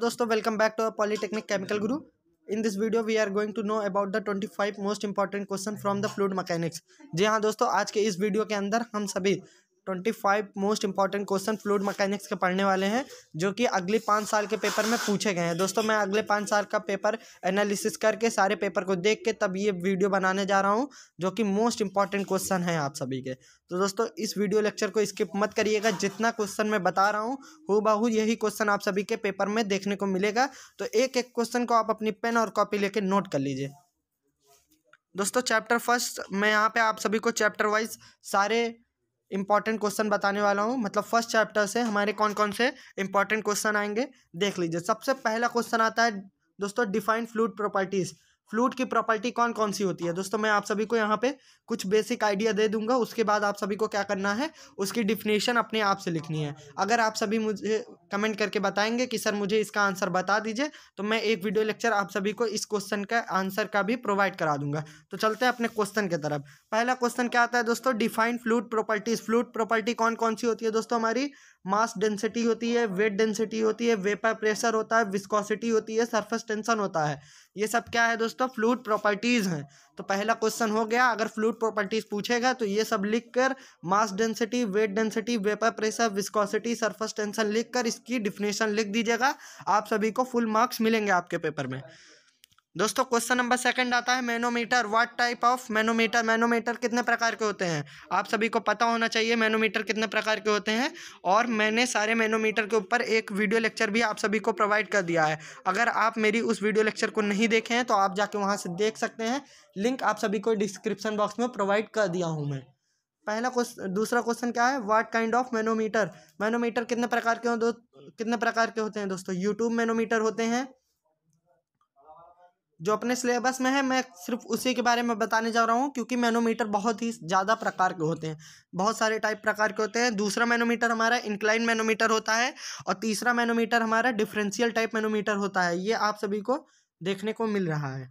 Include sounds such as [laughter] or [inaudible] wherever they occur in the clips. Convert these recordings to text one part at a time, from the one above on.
दोस्तों welcome back to polytechnic chemical guru in this video we are going to know about the twenty five most important question from the fluid mechanics जी हाँ दोस्तों आज के इस video के अंदर हम सभी twenty five most important question fluid mechanics के पढ़ने वाले हैं जो कि अगले पाँच साल के पेपर में पूछे गए हैं दोस्तों मैं अगले पाँच साल का पेपर एनालिसिस करके सारे पेपर को देख के तब ये वीडियो बनाने जा रहा हूँ जो कि मोस्ट इंपॉर्टेंट क्वेश्चन है आप सभी के तो दोस्तों इस वीडियो लेक्चर को स्किप मत करिएगा जितना क्वेश्चन मैं बता रहा हूँ हु बाहू यही क्वेश्चन आप सभी के पेपर में देखने को मिलेगा तो एक एक क्वेश्चन को आप अपनी पेन और कॉपी लेके नोट कर लीजिए दोस्तों चैप्टर फर्स्ट मैं यहाँ पे आप सभी को चैप्टर वाइज सारे इंपॉर्टेंट क्वेश्चन बताने वाला हूँ मतलब फर्स्ट चैप्टर से हमारे कौन कौन से इंपॉर्टेंट क्वेश्चन आएंगे देख लीजिए सबसे पहला क्वेश्चन आता है दोस्तों डिफाइन फ्लूड प्रॉपर्टीज़ फ्लूट की प्रॉपर्टी कौन कौन सी होती है दोस्तों मैं आप सभी को यहाँ पे कुछ बेसिक आइडिया दे दूंगा उसके बाद आप सभी को क्या करना है उसकी डिफिनेशन अपने आप से लिखनी है अगर आप सभी मुझे कमेंट करके बताएंगे कि सर मुझे इसका आंसर बता दीजिए तो मैं एक वीडियो लेक्चर आप सभी को इस क्वेश्चन का आंसर का भी प्रोवाइड करा दूंगा तो चलते हैं अपने क्वेश्चन की तरफ पहला क्वेश्चन क्या आता है दोस्तों define fluid properties fluid property कौन कौन सी होती है दोस्तों हमारी मास डेंसिटी होती है वेट डेंसिटी होती है वेपर प्रेशर होता है विस्कोसिटी होती है सरफेस टेंशन होता है ये सब क्या है दोस्तों दोस्तों फ्लूड प्रॉपर्टीज़ हैं तो पहला क्वेश्चन हो गया अगर फ्लूड प्रॉपर्टीज़ पूछेगा तो ये सब लिखकर mass density weight density vapour pressure viscosity surface tension लिखकर इसकी डिफिनेशन लिख दीजिएगा आप सभी को फुल मार्क्स मिलेंगे आपके पेपर में दोस्तों क्वेश्चन नंबर सेकंड आता है manometer what type of manometer manometer कितने प्रकार के होते हैं आप सभी को पता होना चाहिए मैनोमीटर कितने प्रकार के होते हैं और मैंने सारे मैनोमीटर के ऊपर एक वीडियो लेक्चर भी आप सभी को प्रोवाइड कर दिया है अगर आप मेरी उस वीडियो लेक्चर को नहीं देखे हैं तो आप जाके वहाँ से देख सकते हैं लिंक आप सभी को डिस्क्रिप्सन बॉक्स में प्रोवाइड कर दिया हूँ मैं पहला क्वेश्चन दूसरा क्वेश्चन क्या है what kind of manometer manometer कितने प्रकार के हो दो कितने प्रकार के होते हैं दोस्तों यूट्यूब मैनोमीटर होते हैं जो अपने सिलेबस में है मैं सिर्फ उसी के बारे में बताने जा रहा हूँ क्योंकि मैनोमीटर बहुत ही ज़्यादा प्रकार के होते हैं बहुत सारे टाइप प्रकार के होते हैं दूसरा मैनोमीटर हमारा इंक्लाइन मैनोमीटर होता है और तीसरा मैनोमीटर हमारा डिफरेंशियल टाइप मैनोमीटर होता है ये आप सभी को देखने को मिल रहा है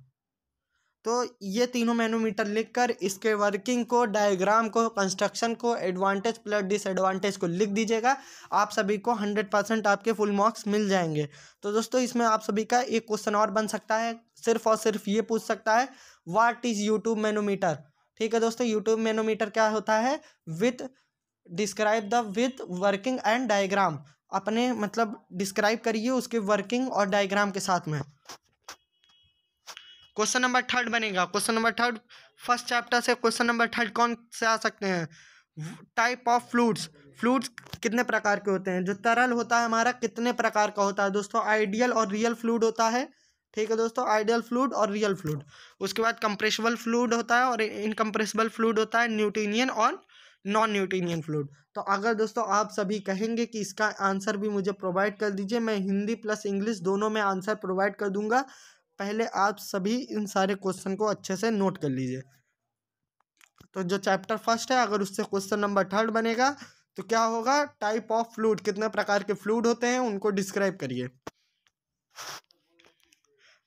तो ये तीनों मैनोमीटर लिखकर इसके वर्किंग को डायग्राम को कंस्ट्रक्शन को एडवांटेज प्लस डिसएडवांटेज को लिख दीजिएगा आप सभी को हंड्रेड परसेंट आपके फुल मार्क्स मिल जाएंगे तो दोस्तों इसमें आप सभी का एक क्वेश्चन और बन सकता है सिर्फ और सिर्फ ये पूछ सकता है वाट इज़ यूट्यूब मैनोमीटर ठीक है दोस्तों यूट्यूब मैनोमीटर क्या होता है with describe the with working and diagram अपने मतलब डिस्क्राइब करिए उसके वर्किंग और डायग्राम के साथ में क्वेश्चन नंबर थर्ड बनेगा question number third first chapter से क्वेश्चन नंबर थर्ड कौन से आ सकते हैं टाइप ऑफ फ्लूड्स फ्लूड्स कितने प्रकार के होते हैं जो तरल होता है हमारा कितने प्रकार का होता है दोस्तों आइडियल और रियल फ्लूड होता है ठीक है दोस्तों आइडियल फ्लूड और रियल फ्लूड उसके बाद कंप्रेसिबल फ्लूड होता है और इनकम्प्रेसिबल फ्लूड होता है न्यूटीनियन और नॉन न्यूटीनियन फ्लूड तो अगर दोस्तों आप सभी कहेंगे कि इसका आंसर भी मुझे प्रोवाइड कर दीजिए मैं हिंदी प्लस इंग्लिश दोनों में आंसर प्रोवाइड कर दूंगा पहले आप सभी इन सारे क्वेश्चन को अच्छे से नोट कर लीजिए तो जो चैप्टर फर्स्ट है अगर उससे क्वेश्चन नंबर थर्ड बनेगा तो क्या होगा टाइप ऑफ फ्लूड कितने प्रकार के फ्लूड होते हैं उनको डिस्क्राइब करिए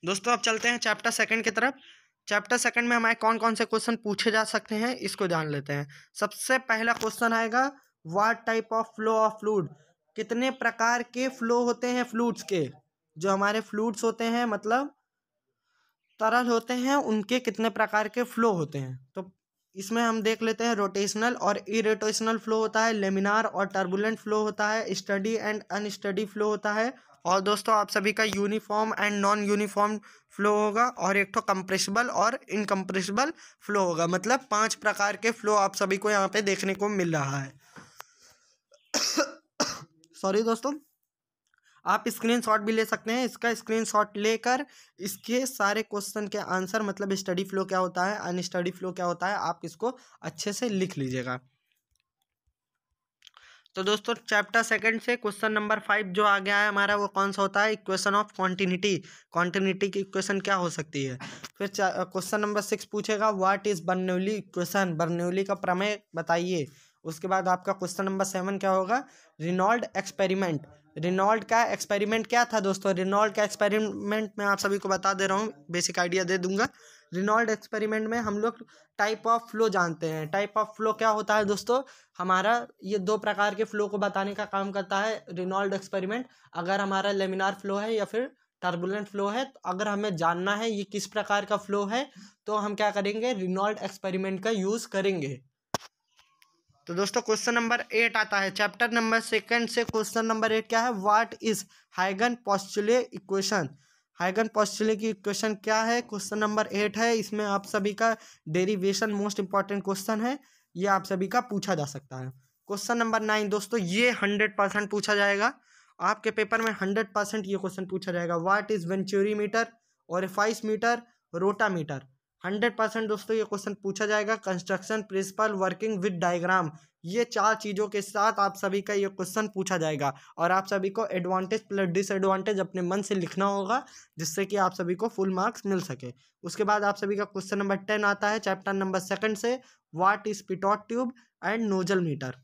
दोस्तों अब चलते हैं चैप्टर सेकंड की तरफ चैप्टर सेकंड में हमारे कौन कौन से क्वेश्चन पूछे जा सकते हैं इसको जान लेते हैं सबसे पहला क्वेश्चन आएगा what type of flow of fluid कितने प्रकार के फ्लो होते हैं फ्लूड्स के जो हमारे फ्लूड्स होते हैं मतलब तरल होते हैं उनके कितने प्रकार के फ्लो होते हैं तो इसमें हम देख लेते हैं रोटेशनल और इरोटेशनल फ्लो होता है लेमिनार और टर्बुलेंट फ्लो होता है स्टडी एंड अनस्टडी फ्लो होता है और दोस्तों आप सभी का uniform and non uniform flow होगा और एक तो कंप्रेसिबल और इनकम्प्रेसिबल फ्लो होगा मतलब पांच प्रकार के फ्लो आप सभी को यहाँ पे देखने को मिल रहा है [coughs] सॉरी दोस्तों आप स्क्रीनशॉट भी ले सकते हैं इसका स्क्रीनशॉट लेकर इसके सारे क्वेश्चन के आंसर मतलब स्टडी फ्लो क्या होता है अन स्टडी फ्लो क्या होता है आप इसको अच्छे से लिख लीजिएगा तो दोस्तों चैप्टर सेकंड से क्वेश्चन नंबर फाइव जो आ गया है हमारा वो कौन सा होता है इक्वेशन ऑफ क्वान्टिटी क्वान्टिटी की इक्वेशन क्या हो सकती है फिर क्वेश्चन नंबर सिक्स पूछेगा what is Bernoulli equation Bernoulli का प्रमेय बताइए उसके बाद आपका क्वेश्चन नंबर सेवन क्या होगा रिनॉल्ड एक्सपेरिमेंट रिनॉल्ड का एक्सपेरिमेंट क्या था दोस्तों रिनॉल्ड का एक्सपेरिमेंट मैं आप सभी को बता दे रहा हूँ बेसिक आइडिया दे दूंगा रिनॉल्ड एक्सपेरिमेंट में हम लोग टाइप ऑफ फ्लो जानते हैं टाइप ऑफ फ्लो क्या होता है दोस्तों हमारा ये दो प्रकार के फ्लो को बताने का काम करता है रिनॉल्ड एक्सपेरिमेंट अगर हमारा लेमिनार फ्लो है या फिर टर्बुलेंट फ्लो है तो अगर हमें जानना है ये किस प्रकार का फ्लो है तो हम क्या करेंगे रिनॉल्ड एक्सपेरिमेंट का यूज़ करेंगे तो दोस्तों क्वेश्चन नंबर एट आता है चैप्टर नंबर सेकंड से क्वेश्चन नंबर एट क्या है what is Hagen Poiseuille equation Hagen Poiseuille की इक्वेशन क्या है क्वेश्चन नंबर एट है इसमें आप सभी का डेरिवेशन मोस्ट इंपॉर्टेंट क्वेश्चन है ये आप सभी का पूछा जा सकता है क्वेश्चन नंबर नाइन दोस्तों ये हंड्रेड पूछा जाएगा आपके पेपर में हंड्रेड ये क्वेश्चन पूछा जाएगा वाट इज वेंचुरी मीटर और meter rotameter hundred percent दोस्तों ये क्वेश्चन पूछा जाएगा construction principle working with diagram ये चार चीज़ों के साथ आप सभी का ये क्वेश्चन पूछा जाएगा और आप सभी को एडवांटेज प्लस डिसएडवांटेज अपने मन से लिखना होगा जिससे कि आप सभी को फुल मार्क्स मिल सके उसके बाद आप सभी का क्वेश्चन नंबर टेन आता है चैप्टर नंबर सेकंड से what is pitot tube and nozzle meter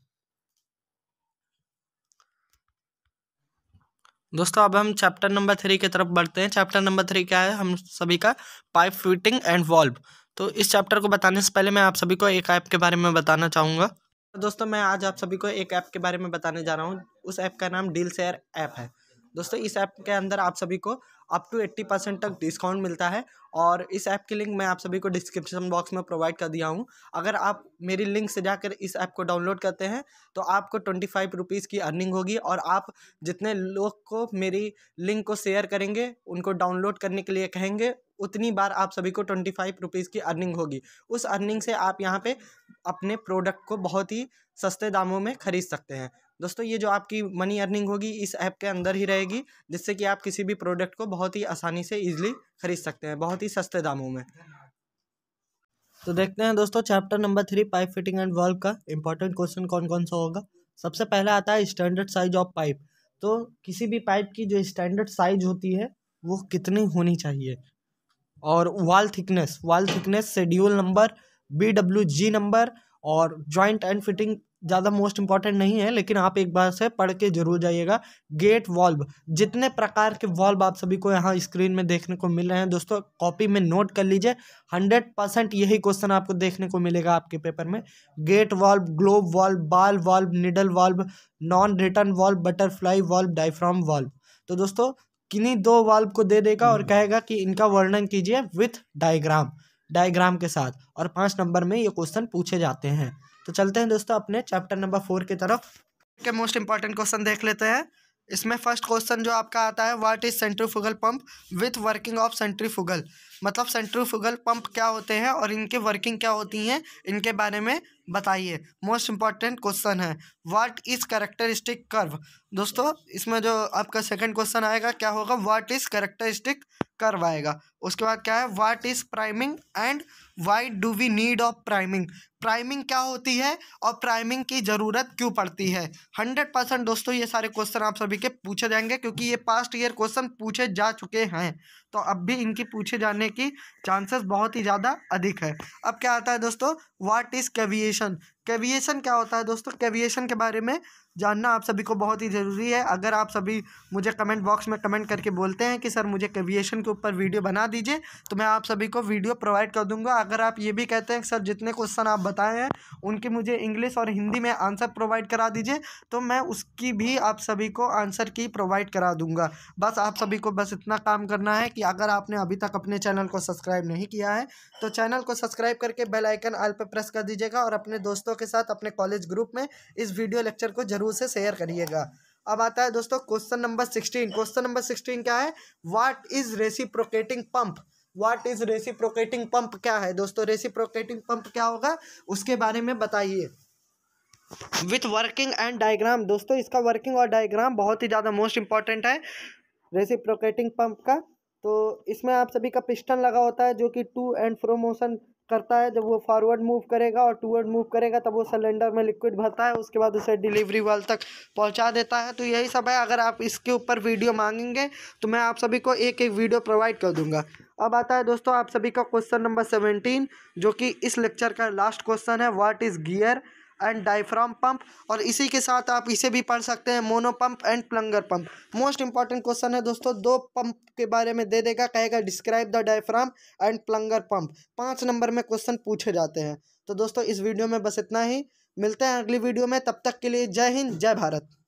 दोस्तों अब हम चैप्टर नंबर थ्री की तरफ बढ़ते हैं चैप्टर नंबर थ्री क्या है हम सभी का पाइप फिटिंग एंड वॉल्व तो इस चैप्टर को बताने से पहले मैं आप सभी को एक ऐप के बारे में बताना चाहूँगा तो दोस्तों मैं आज आप सभी को एक ऐप के बारे में बताने जा रहा हूँ उस ऐप का नाम डील शेयर ऐप है दोस्तों इस ऐप के अंदर आप सभी को अप टू एट्टी परसेंट तक डिस्काउंट मिलता है और इस ऐप की लिंक मैं आप सभी को डिस्क्रिप्शन बॉक्स में प्रोवाइड कर दिया हूँ अगर आप मेरी लिंक से जाकर इस ऐप को डाउनलोड करते हैं तो आपको ट्वेंटी फाइव रुपीज़ की अर्निंग होगी और आप जितने लोग को मेरी लिंक को शेयर करेंगे उनको डाउनलोड करने के लिए कहेंगे उतनी बार आप सभी को ट्वेंटी फाइव रुपीज़ की अर्निंग होगी उस अर्निंग से आप यहाँ पे अपने प्रोडक्ट को बहुत ही सस्ते दामों में ख़रीद सकते हैं दोस्तों ये जो आपकी मनी अर्निंग होगी इस ऐप के अंदर ही रहेगी जिससे कि आप किसी भी प्रोडक्ट को बहुत ही आसानी से ईजिली खरीद सकते हैं बहुत ही सस्ते दामों में तो देखते हैं दोस्तों chapter number three pipe fitting and valve का इंपॉर्टेंट क्वेश्चन कौन कौन सा होगा सबसे पहले आता है स्टैंडर्ड साइज ऑफ पाइप तो किसी भी पाइप की जो स्टैंडर्ड साइज होती है वो कितनी होनी चाहिए और wall thickness wall thickness schedule number B W G number और जॉइंट एंड फिटिंग ज़्यादा मोस्ट इंपॉर्टेंट नहीं है लेकिन आप एक बार से पढ़ के जरूर जाइएगा गेट वॉल्व जितने प्रकार के वॉल्व आप सभी को यहाँ स्क्रीन में देखने को मिल रहे हैं दोस्तों कॉपी में नोट कर लीजिए हंड्रेड परसेंट यही क्वेश्चन आपको देखने को मिलेगा आपके पेपर में gate valve globe valve ball valve needle valve non return valve butterfly valve diaphragm valve तो दोस्तों किन्हीं दो वॉल्व को दे देगा और हम्म। कहेगा कि इनका वर्णन कीजिए विथ डायग्राम डायग्राम के साथ और पाँच नंबर में ये क्वेश्चन पूछे जाते हैं तो चलते हैं दोस्तों अपने चैप्टर नंबर फोर की तरफ के मोस्ट इंपॉर्टेंट क्वेश्चन देख लेते हैं इसमें फर्स्ट क्वेश्चन जो आपका आता है what is centrifugal pump with working of centrifugal मतलब सेंट्रीफ्यूगल पंप क्या होते हैं और इनके वर्किंग क्या होती हैं इनके बारे में बताइए मोस्ट इम्पॉर्टेंट क्वेश्चन है व्हाट इज़ करेक्टरिस्टिक कर्व दोस्तों इसमें जो आपका सेकंड क्वेश्चन आएगा क्या होगा व्हाट इज़ करेक्टरिस्टिक कर्व आएगा उसके बाद क्या है what is priming and why do we need of priming priming क्या होती है और प्राइमिंग की ज़रूरत क्यों पड़ती है हंड्रेड परसेंट दोस्तों ये सारे क्वेश्चन आप सभी के पूछे जाएंगे क्योंकि ये पास्ट ईयर क्वेश्चन पूछे जा चुके हैं तो अब भी इनकी पूछे जाने की चांसेस बहुत ही ज़्यादा अधिक है अब क्या आता है दोस्तों वाट इज़ कैविएशन कैविएशन क्या होता है दोस्तों कैविएशन के बारे में जानना आप सभी को बहुत ही ज़रूरी है अगर आप सभी मुझे कमेंट बॉक्स में कमेंट करके बोलते हैं कि सर मुझे कैविएशन के ऊपर वीडियो बना दीजिए तो मैं आप सभी को वीडियो प्रोवाइड कर दूंगा अगर आप ये भी कहते हैं सर जितने क्वेश्चन आप बताए हैं उनके मुझे इंग्लिश और हिंदी में आंसर प्रोवाइड करा दीजिए तो मैं उसकी भी आप सभी को आंसर की प्रोवाइड करा दूँगा बस आप सभी को बस इतना काम करना है कि अगर आपने अभी तक अपने चैनल को सब्सक्राइब नहीं किया है तो चैनल को सब्सक्राइब करके बेलाइकन आल पर प्रेस कर दीजिएगा और अपने दोस्तों दोस्तों के साथ अपने कॉलेज ग्रुप में इस वीडियो लेक्चर को जरूर से शेयर करिएगा अब आता है दोस्तों question number sixteen question number sixteen क्या है what is reciprocating pump what is reciprocating pump क्या है दोस्तों रेसिप्रोकेटिंग पंप क्या होगा उसके बारे में बताइए विथ वर्किंग एंड डायग्राम दोस्तों इसका वर्किंग और डायग्राम बहुत ही ज़्यादा मोस्ट इंपॉर्टेंट है रेसिप्रोकेटिंग पंप का तो इसमें आप सभी का पिस्टन लगा होता है जो कि टू एंड फ्रो मोशन करता है जब वो फॉरवर्ड मूव करेगा और टूवर्ड मूव करेगा तब वो सिलेंडर में लिक्विड भरता है उसके बाद उसे डिलीवरी वाल तक पहुंचा देता है तो यही सब है अगर आप इसके ऊपर वीडियो मांगेंगे तो मैं आप सभी को एक एक वीडियो प्रोवाइड कर दूंगा अब आता है दोस्तों आप सभी का क्वेश्चन नंबर सेवेंटीन जो कि इस लेक्चर का लास्ट क्वेश्चन है what is gear and diaphragm pump और इसी के साथ आप इसे भी पढ़ सकते हैं mono pump and plunger pump most important question है दोस्तों दो पंप के बारे में दे देगा कहेगा describe the diaphragm and plunger pump पाँच नंबर में क्वेश्चन पूछे जाते हैं तो दोस्तों इस वीडियो में बस इतना ही मिलते हैं अगली वीडियो में तब तक के लिए जय हिंद जय भारत